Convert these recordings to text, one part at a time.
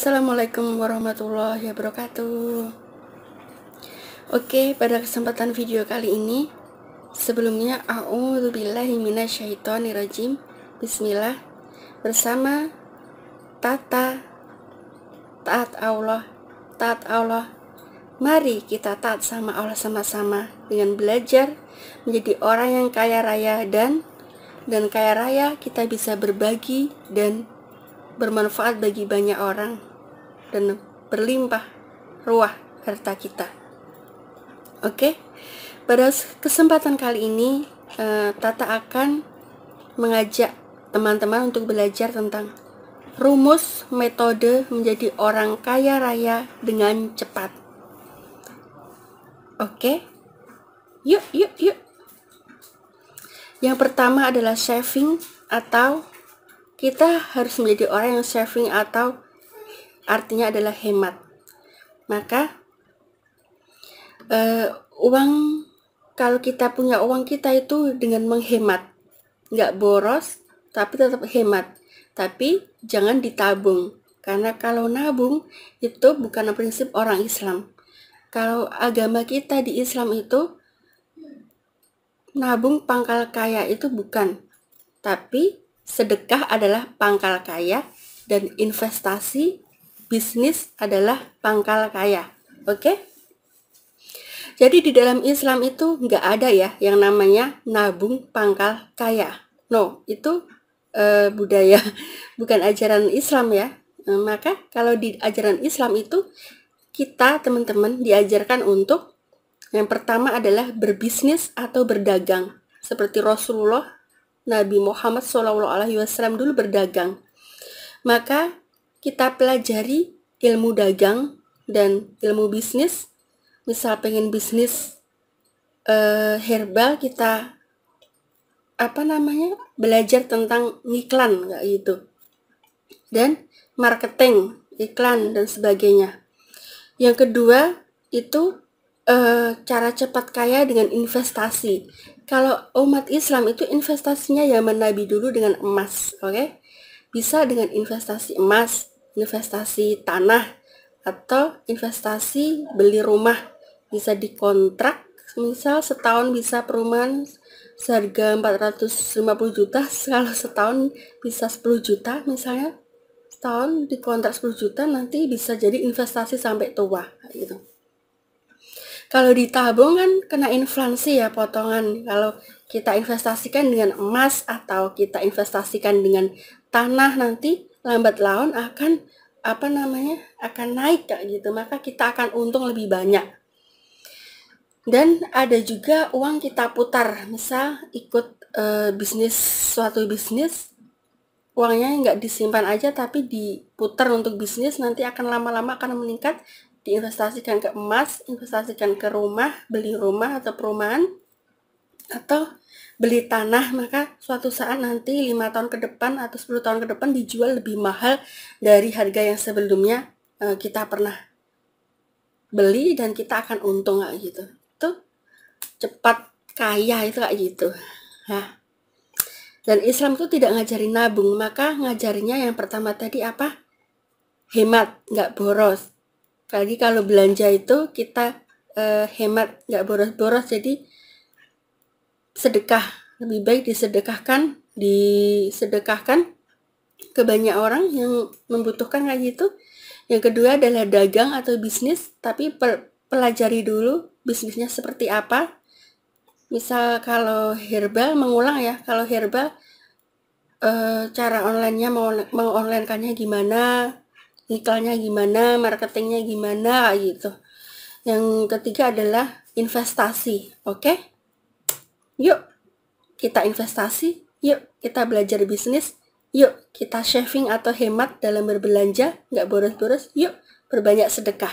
Assalamualaikum warahmatullahi wabarakatuh Oke, pada kesempatan video kali ini Sebelumnya, A'udzubillahiminasyaitonirrojim Bismillah Bersama Tata Taat Allah Taat Allah Mari kita taat sama Allah sama-sama Dengan belajar menjadi orang yang kaya raya dan dan kaya raya kita bisa berbagi dan bermanfaat bagi banyak orang dan berlimpah ruah harta kita. Oke, pada kesempatan kali ini eh, Tata akan mengajak teman-teman untuk belajar tentang rumus metode menjadi orang kaya raya dengan cepat. Oke, yuk, yuk, yuk. Yang pertama adalah saving atau kita harus menjadi orang yang saving atau artinya adalah hemat. Maka uh, uang kalau kita punya uang kita itu dengan menghemat, nggak boros tapi tetap hemat. Tapi jangan ditabung karena kalau nabung itu bukan prinsip orang Islam. Kalau agama kita di Islam itu nabung pangkal kaya itu bukan, tapi sedekah adalah pangkal kaya dan investasi bisnis adalah pangkal kaya. Oke? Jadi di dalam Islam itu nggak ada ya yang namanya nabung pangkal kaya. No, itu e, budaya bukan ajaran Islam ya. E, maka kalau di ajaran Islam itu kita teman-teman diajarkan untuk yang pertama adalah berbisnis atau berdagang. Seperti Rasulullah Nabi Muhammad SAW dulu berdagang. Maka kita pelajari ilmu dagang dan ilmu bisnis. Misal pengen bisnis uh, herbal kita apa namanya belajar tentang iklan nggak gitu dan marketing iklan dan sebagainya. Yang kedua itu eh, cara cepat kaya dengan investasi. Kalau umat Islam itu investasinya zaman Nabi dulu dengan emas, oke? Okay? Bisa dengan investasi emas, investasi tanah atau investasi beli rumah bisa dikontrak misal setahun bisa perumahan seharga 450 juta kalau setahun bisa 10 juta misalnya setahun dikontrak 10 juta nanti bisa jadi investasi sampai tua gitu kalau ditabung kan kena inflasi ya potongan kalau kita investasikan dengan emas atau kita investasikan dengan tanah nanti lambat laun akan apa namanya akan naik kayak gitu maka kita akan untung lebih banyak dan ada juga uang kita putar misal ikut e, bisnis suatu bisnis uangnya nggak disimpan aja tapi diputar untuk bisnis nanti akan lama-lama akan meningkat diinvestasikan ke emas investasikan ke rumah beli rumah atau perumahan atau beli tanah maka suatu saat nanti lima tahun ke depan atau 10 tahun ke depan dijual lebih mahal dari harga yang sebelumnya uh, kita pernah beli dan kita akan untung kayak gitu itu cepat kaya itu kayak gitu dan Islam itu tidak ngajarin nabung maka ngajarinya yang pertama tadi apa hemat nggak boros tadi kalau belanja itu kita eh, hemat nggak boros-boros jadi sedekah lebih baik disedekahkan disedekahkan ke banyak orang yang membutuhkan kayak gitu yang kedua adalah dagang atau bisnis tapi pelajari dulu bisnisnya seperti apa misal kalau herbal mengulang ya kalau herbal e, cara onlinenya mau mengonlinekannya gimana iklannya gimana marketingnya gimana gitu yang ketiga adalah investasi oke okay? Yuk, kita investasi. Yuk, kita belajar bisnis. Yuk, kita shaving atau hemat dalam berbelanja. Nggak boros-boros. Yuk, berbanyak sedekah.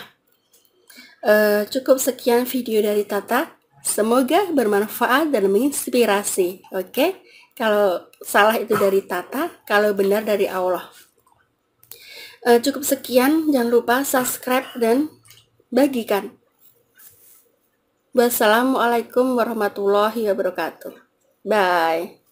Uh, cukup sekian video dari Tata. Semoga bermanfaat dan menginspirasi. Oke, okay? kalau salah itu dari Tata, kalau benar dari Allah. Uh, cukup sekian, jangan lupa subscribe dan bagikan. Wassalamualaikum warahmatullahi wabarakatuh. Bye.